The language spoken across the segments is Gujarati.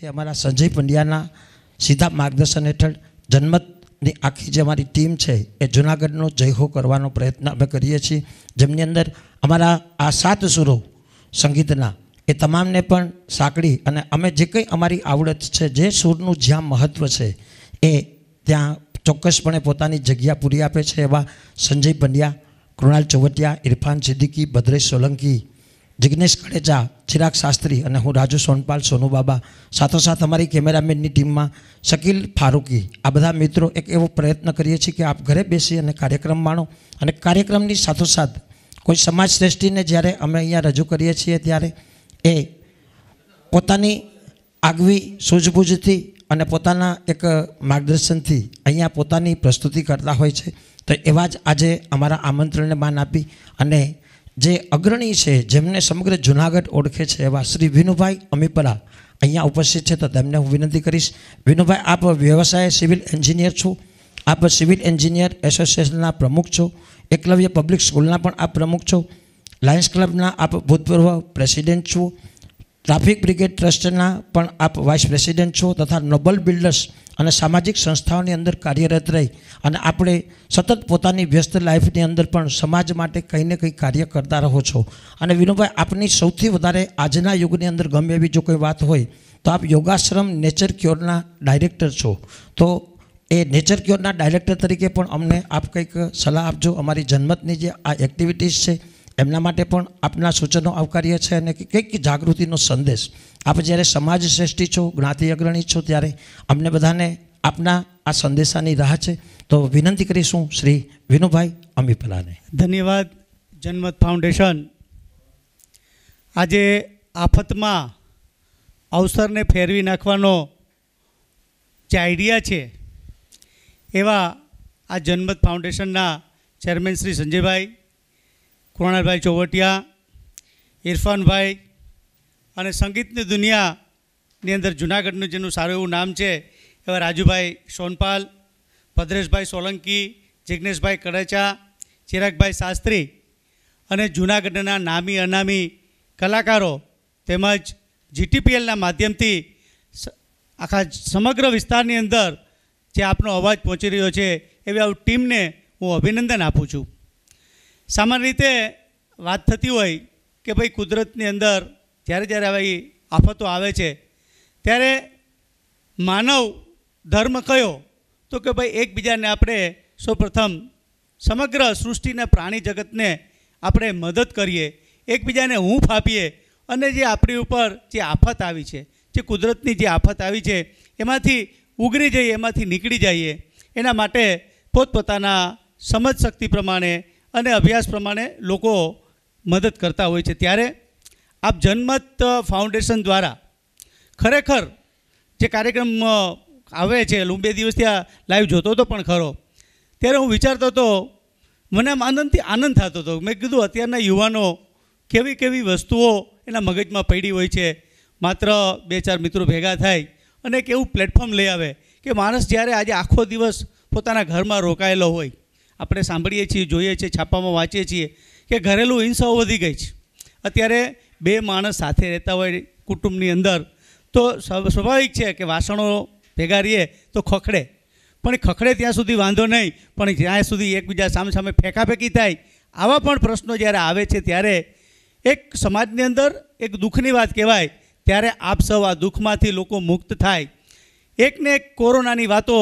જે અમારા સંજય પંડ્યાના સીધા માર્ગદર્શન હેઠળ જન્મતની આખી જે અમારી ટીમ છે એ જૂનાગઢનો જયહો કરવાનો પ્રયત્ન અમે કરીએ છીએ જેમની અંદર અમારા આ સાત સુરો સંગીતના એ તમામને પણ સાંકળી અને અમે જે કંઈ અમારી આવડત છે જે સૂરનું જ્યાં મહત્ત્વ છે એ ત્યાં ચોક્કસપણે પોતાની જગ્યા પૂરી આપે છે એવા સંજય પંડ્યા કૃણાલ ચોવટિયા ઇરફાન સિદ્દીકી ભદ્રેશ સોલંકી જિગ્નેશ કળેજા ચિરાગ શાસ્ત્રી અને હું રાજુ સોનપાલ સોનુ બાબા સાથોસાથ અમારી કેમેરામેનની ટીમમાં શકીલ ફારૂકી આ બધા મિત્રો એક એવો પ્રયત્ન કરીએ છીએ કે આપ ઘરે બેસી અને કાર્યક્રમ માણો અને કાર્યક્રમની સાથોસાથ કોઈ સમાજ શ્રેષ્ઠીને જ્યારે અમે અહીંયા રજૂ કરીએ છીએ ત્યારે એ પોતાની આગવી સૂઝબૂઝથી અને પોતાના એક માર્ગદર્શનથી અહીંયા પોતાની પ્રસ્તુતિ કરતા હોય છે તો એવા જ આજે અમારા આમંત્રણને માન આપી અને જે અગ્રણી છે જેમને સમગ્ર જુનાગઢ ઓળખે છે એવા શ્રી વિનુભાઈ અમીપરા અહીંયા ઉપસ્થિત છે તો તેમને હું વિનંતી કરીશ વિનુભાઈ આપ વ્યવસાય સિવિલ એન્જિનિયર છું આપ સિવિલ એન્જિનિયર એસોસિએશનના પ્રમુખ છો એકલવ્ય પબ્લિક સ્કૂલના પણ આપ પ્રમુખ છો લાયન્સ ક્લબના આપ ભૂતપૂર્વ પ્રેસિડેન્ટ છું ટ્રાફિક બ્રિગેડ ટ્રસ્ટના પણ આપ વાઇસ પ્રેસિડેન્ટ છો તથા નોબલ બિલ્ડર્સ અને સામાજિક સંસ્થાઓની અંદર કાર્યરત રહી અને આપણે સતત પોતાની વ્યસ્ત લાઈફની અંદર પણ સમાજ માટે કંઈ ને કંઈ કાર્ય કરતા રહો છો અને વિનોભાઈ આપની સૌથી વધારે આજના યુગની અંદર ગમે એવી જો કોઈ વાત હોય તો આપ યોગાશ્રમ નેચર ક્યોરના ડાયરેક્ટર છો તો એ નેચર ક્યોરના ડાયરેક્ટર તરીકે પણ અમને આપ કંઈક સલાહ આપજો અમારી જન્મતની જે આ એક્ટિવિટીઝ છે એમના માટે પણ આપના સૂચનો આવકાર્ય છે અને કંઈક જાગૃતિનો સંદેશ આપ જ્યારે સમાજ શ્રેષ્ઠી છો જ્ઞાતિ અગ્રણી છો ત્યારે અમને બધાને આપના આ સંદેશાની રાહ છે તો વિનંતી કરીશું શ્રી વિનુભાઈ અમીપલાને ધન્યવાદ જનમત ફાઉન્ડેશન આજે આફતમાં અવસરને ફેરવી નાખવાનો જે આઈડિયા છે એવા આ જનમત ફાઉન્ડેશનના ચેરમેન શ્રી સંજયભાઈ કૃણાલભાઈ ચોવટિયા ઇરફાનભાઈ અને સંગીતની દુનિયાની અંદર જુનાગઢનું જેનું સારું એવું નામ છે એવા રાજુભાઈ સોનપાલ ભદ્રેશભાઈ સોલંકી જિજ્ઞેશભાઈ કડેચા ચિરાગભાઈ શાસ્ત્રી અને જૂનાગઢના નામી અનામી કલાકારો તેમજ જીટીપીએલના માધ્યમથી આખા સમગ્ર વિસ્તારની અંદર જે આપનો અવાજ પહોંચી રહ્યો છે એવી આવું ટીમને હું અભિનંદન આપું છું સામાન્ય રીતે વાત થતી હોય કે ભાઈ કુદરતની અંદર જ્યારે જ્યારે આવી આફતો આવે છે ત્યારે માનવ ધર્મ કયો તો કે ભાઈ એકબીજાને આપણે સૌપ્રથમ સમગ્ર સૃષ્ટિને પ્રાણી જગતને આપણે મદદ કરીએ એકબીજાને હૂંફ આપીએ અને જે આપણી ઉપર જે આફત આવી છે જે કુદરતની જે આફત આવી છે એમાંથી ઉગરી જઈએ એમાંથી નીકળી જઈએ એના માટે પોતપોતાના સમજ શક્તિ પ્રમાણે અને અભ્યાસ પ્રમાણે લોકો મદદ કરતા હોય છે ત્યારે આપ જનમત ફાઉન્ડેશન દ્વારા ખરેખર જે કાર્યક્રમ આવે છે હું બે દિવસથી આ લાઈવ જોતો હતો પણ ખરો ત્યારે હું વિચારતો હતો મને આમ આનંદથી આનંદ થતો હતો મેં કીધું અત્યારના યુવાનો કેવી કેવી વસ્તુઓ એના મગજમાં પડી હોય છે માત્ર બે ચાર મિત્રો ભેગા થાય અને એક એવું પ્લેટફોર્મ લઈ આવે કે માણસ જ્યારે આજે આખો દિવસ પોતાના ઘરમાં રોકાયેલો હોય આપણે સાંભળીએ છીએ જોઈએ છીએ છાપામાં વાંચીએ છીએ કે ઘરેલું હિંસાઓ વધી ગઈ છે અત્યારે બે માણસ સાથે રહેતા હોય કુટુંબની અંદર તો સ્વાભાવિક છે કે વાસણો ભેગા રહીએ તો ખખડે પણ ખખડે ત્યાં સુધી વાંધો નહીં પણ જ્યાં સુધી એકબીજા સામે સામે ફેંકાફેંકી થાય આવા પણ પ્રશ્નો જ્યારે આવે છે ત્યારે એક સમાજની અંદર એક દુઃખની વાત કહેવાય ત્યારે આપ સૌ આ દુઃખમાંથી લોકો મુક્ત થાય એકને એક કોરોનાની વાતો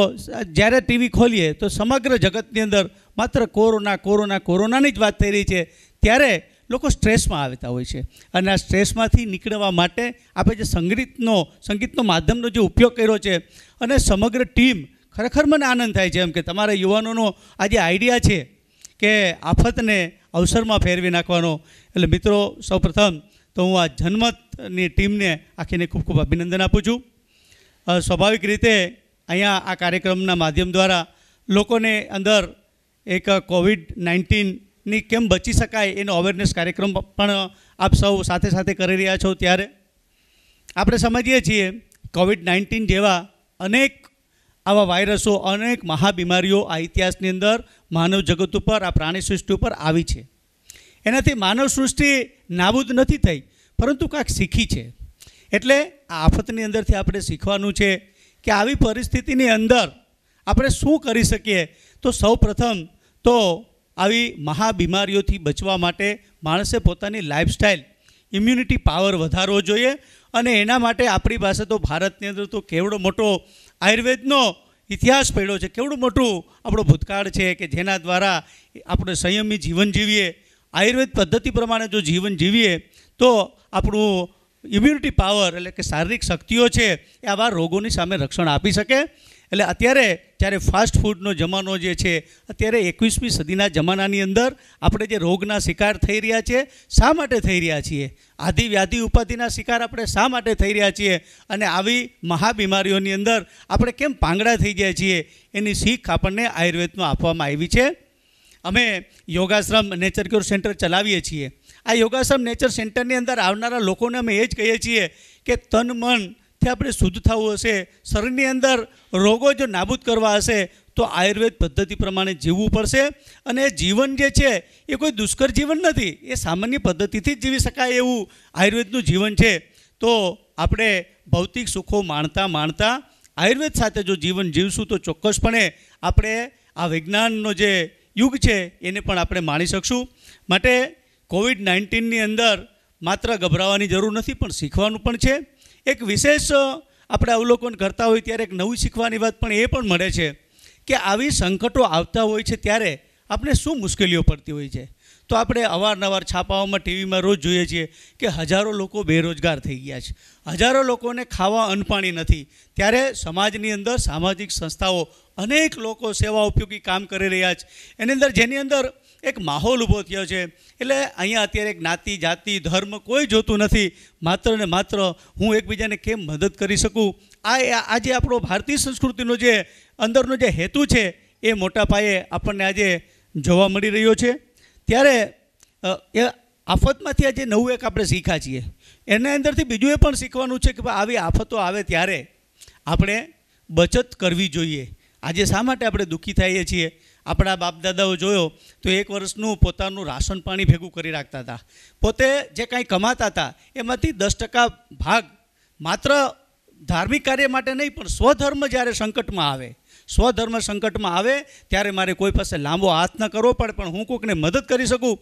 જ્યારે ટીવી ખોલીએ તો સમગ્ર જગતની અંદર માત્ર કોરોના કોરોના કોરોનાની જ વાત થઈ રહી છે ત્યારે લોકો સ્ટ્રેસમાં આવતા હોય છે અને આ સ્ટ્રેસમાંથી નીકળવા માટે આપણે જે સંગીતનો સંગીતનો માધ્યમનો જે ઉપયોગ કર્યો છે અને સમગ્ર ટીમ ખરેખર મને આનંદ થાય છે એમ કે તમારા યુવાનોનો આ જે આઈડિયા છે કે આફતને અવસરમાં ફેરવી નાખવાનો એટલે મિત્રો સૌપ્રથમ તો હું આ જન્મતની ટીમને આખીને ખૂબ ખૂબ અભિનંદન આપું છું સ્વાભાવિક રીતે અહીંયા આ કાર્યક્રમના માધ્યમ દ્વારા લોકોને અંદર એક કોવિડ નાઇન્ટીનની કેમ બચી શકાય એનો અવેરનેસ કાર્યક્રમ પણ આપ સૌ સાથે સાથે કરી રહ્યા છો ત્યારે આપણે સમજીએ છીએ કોવિડ નાઇન્ટીન જેવા અનેક આવા વાયરસો અનેક મહાબીમારીઓ આ ઇતિહાસની અંદર માનવ જગત ઉપર આ પ્રાણી સૃષ્ટિ ઉપર આવી છે એનાથી માનવ સૃષ્ટિ નાબૂદ નથી થઈ પરંતુ કાંઈક શીખી છે એટલે આ આફતની અંદરથી આપણે શીખવાનું છે કે આવી પરિસ્થિતિની અંદર આપણે શું કરી શકીએ તો સૌ પ્રથમ તો આવી મહાબીમારીઓથી બચવા માટે માણસે પોતાની લાઇફસ્ટાઈલ ઇમ્યુનિટી પાવર વધારવો જોઈએ અને એના માટે આપણી પાસે તો ભારતની અંદર તો કેવડો મોટો આયુર્વેદનો ઇતિહાસ પડ્યો છે કેવડું મોટું આપણો ભૂતકાળ છે કે જેના દ્વારા આપણે સંયમી જીવન જીવીએ આયુર્વેદ પદ્ધતિ પ્રમાણે જો જીવન જીવીએ તો આપણું ઇમ્યુનિટી પાવર એટલે કે શારીરિક શક્તિઓ છે એ આવા રોગોની સામે રક્ષણ આપી શકે એટલે અત્યારે જ્યારે ફાસ્ટ ફૂડનો જમાનો જે છે અત્યારે એકવીસમી સદીના જમાનાની અંદર આપણે જે રોગના શિકાર થઈ રહ્યા છે શા માટે થઈ રહ્યા છીએ આધિ વ્યાધિ ઉપાધિના શિકાર આપણે શા માટે થઈ રહ્યા છીએ અને આવી મહાબીમારીઓની અંદર આપણે કેમ પાંગડા થઈ જાય છીએ એની શીખ આપણને આયુર્વેદમાં આપવામાં આવી છે અમે યોગાશ્રમ નેચર ક્યોર સેન્ટર ચલાવીએ છીએ આ યોગાશ્રમ નેચર સેન્ટરની અંદર આવનારા લોકોને અમે એ જ કહીએ છીએ કે તન મન તે આપણે શુદ્ધ થવું હશે શરીરની અંદર રોગો જો નાબૂદ કરવા હશે તો આયુર્વેદ પદ્ધતિ પ્રમાણે જીવવું પડશે અને જીવન જે છે એ કોઈ દુષ્કર જીવન નથી એ સામાન્ય પદ્ધતિથી જ જીવી શકાય એવું આયુર્વેદનું જીવન છે તો આપણે ભૌતિક સુખો માણતા માણતા આયુર્વેદ સાથે જો જીવન જીવશું તો ચોક્કસપણે આપણે આ વિજ્ઞાનનો જે યુગ છે એને પણ આપણે માણી શકશું માટે કોવિડ નાઇન્ટીનની અંદર માત્ર ગભરાવાની જરૂર નથી પણ શીખવાનું પણ છે એક વિશેષ આપણે અવલોકન કરતા હોય ત્યારે એક નવી શીખવાની વાત પણ એ પણ મળે છે કે આવી સંકટો આવતા હોય છે ત્યારે આપણે શું મુશ્કેલીઓ પડતી હોય છે તો આપણે અવારનવાર છાપાઓમાં ટીવીમાં રોજ જોઈએ છીએ કે હજારો લોકો બેરોજગાર થઈ ગયા છે હજારો લોકોને ખાવા અન્ન નથી ત્યારે સમાજની અંદર સામાજિક સંસ્થાઓ અનેક લોકો સેવા ઉપયોગી કામ કરી રહ્યા છે એની અંદર જેની અંદર એક માહોલ ઊભો થયો છે એટલે અહીંયા અત્યારે એક જ્ઞાતિ જાતિ ધર્મ કોઈ જોતું નથી માત્ર ને માત્ર હું એકબીજાને કેમ મદદ કરી શકું આ આજે આપણો ભારતીય સંસ્કૃતિનો જે અંદરનો જે હેતુ છે એ મોટા પાયે આપણને આજે જોવા મળી રહ્યો છે ત્યારે એ આફતમાંથી આજે નવું એક આપણે શીખ્યા છીએ એના અંદરથી બીજું એ પણ શીખવાનું છે કે ભાઈ આવી આફતો આવે ત્યારે આપણે બચત કરવી જોઈએ આજે શા માટે આપણે દુઃખી થઈએ છીએ આપણા બાપદાદાઓ જોયો તો એક વર્ષનું પોતાનું રાશન પાણી ભેગું કરી રાખતા હતા પોતે જે કાંઈ કમાતા હતા એમાંથી દસ ટકા ભાગ માત્ર ધાર્મિક કાર્ય માટે નહીં પણ સ્વધર્મ જ્યારે સંકટમાં આવે સ્વધર્મ સંકટમાં આવે ત્યારે મારે કોઈ પાસે લાંબો હાથ ન કરવો પડે પણ હું કોઈકને મદદ કરી શકું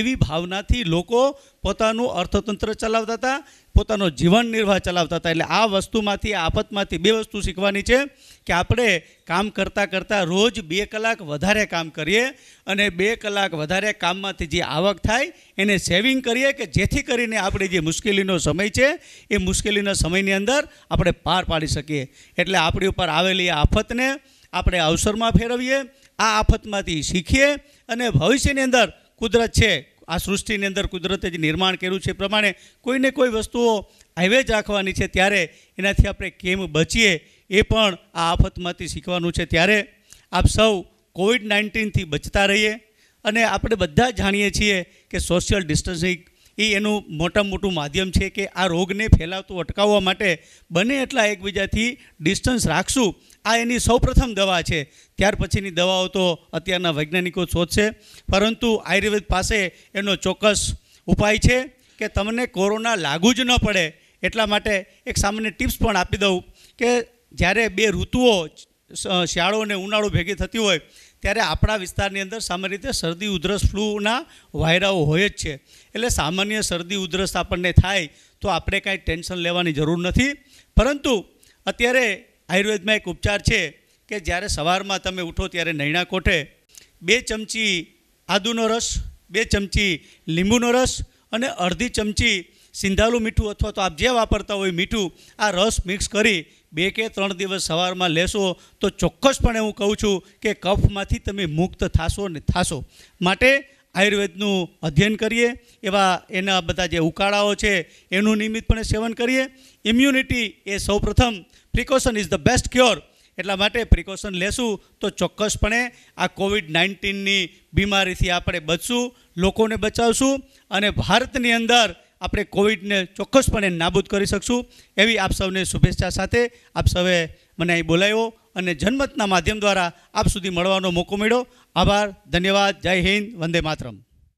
એવી ભાવનાથી લોકો પોતાનું અર્થતંત્ર ચલાવતા હતા પોતાનો જીવન નિર્વાહ ચલાવતા હતા એટલે આ વસ્તુમાંથી આ આફતમાંથી બે વસ્તુ શીખવાની છે કે આપણે કામ કરતાં કરતાં રોજ બે કલાક વધારે કામ કરીએ અને બે કલાક વધારે કામમાંથી જે આવક થાય એને સેવિંગ કરીએ કે જેથી કરીને આપણે જે મુશ્કેલીનો સમય છે એ મુશ્કેલીના સમયની અંદર આપણે પાર પાડી શકીએ એટલે આપણી ઉપર આવેલી આફતને આપણે અવસરમાં ફેરવીએ આ આફતમાંથી શીખીએ અને ભવિષ્યની અંદર કુદરત છે આ સૃષ્ટિની અંદર કુદરતે જે નિર્માણ કર્યું છે એ પ્રમાણે કોઈને કોઈ વસ્તુઓ હાઈવે જ રાખવાની છે ત્યારે એનાથી આપણે કેમ બચીએ એ પણ આ આફતમાંથી શીખવાનું છે ત્યારે આપ સૌ કોવિડ નાઇન્ટીનથી બચતા રહીએ અને આપણે બધા જાણીએ છીએ કે સોશિયલ ડિસ્ટન્સિંગ એ એનું મોટામાં મોટું માધ્યમ છે કે આ રોગને ફેલાવતું અટકાવવા માટે બને એટલા એકબીજાથી ડિસ્ટન્સ રાખશું આ એની સૌપ્રથમ દવા છે ત્યાર પછીની દવાઓ તો અત્યારના વૈજ્ઞાનિકો શોધશે પરંતુ આયુર્વેદ પાસે એનો ચોક્કસ ઉપાય છે કે તમને કોરોના લાગુ જ ન પડે એટલા માટે એક સામાન્ય ટિપ્સ પણ આપી દઉં કે જ્યારે બે ઋતુઓ શિયાળો અને ઉનાળો ભેગી થતી હોય ત્યારે આપણા વિસ્તારની અંદર સામાન્ય રીતે શરદી ઉધરસ ફ્લૂના વાયરાઓ હોય જ છે એટલે સામાન્ય શરદી ઉધરસ આપણને થાય તો આપણે કાંઈ ટેન્શન લેવાની જરૂર નથી પરંતુ અત્યારે આયુર્વેદમાં એક ઉપચાર છે કે જ્યારે સવારમાં તમે ઉઠો ત્યારે નૈણા કોઠે બે ચમચી આદુનો રસ બે ચમચી લીંબુનો રસ અને અડધી ચમચી સિંધાલું મીઠું અથવા તો આપ જે વાપરતા હોય મીઠું આ રસ મિક્સ કરી બે કે ત્રણ દિવસ સવારમાં લેશો તો ચોક્કસપણે હું કહું છું કે કફમાંથી તમે મુક્ત થાશો ને થાશો માટે આયુર્વેદનું અધ્યયન કરીએ એવા એના બધા જે ઉકાળાઓ છે એનું નિયમિતપણે સેવન કરીએ ઇમ્યુનિટી એ સૌપ્રથમ precaution is the best cure એટલા માટે પ્રિકોશન લેશું તો ચોક્કસપણે આ કોવિડ નાઇન્ટીનની બીમારીથી આપણે બચશું લોકોને બચાવશું અને ભારતની અંદર આપણે કોવિડને ચોક્કસપણે નાબૂદ કરી શકશું એવી આપ સૌને શુભેચ્છા સાથે આપ સૌએ મને અહીં બોલાવ્યો અને જનમતના માધ્યમ દ્વારા આપ સુધી મળવાનો મોકો મળ્યો આભાર ધન્યવાદ જય હિન્દ વંદે માતરમ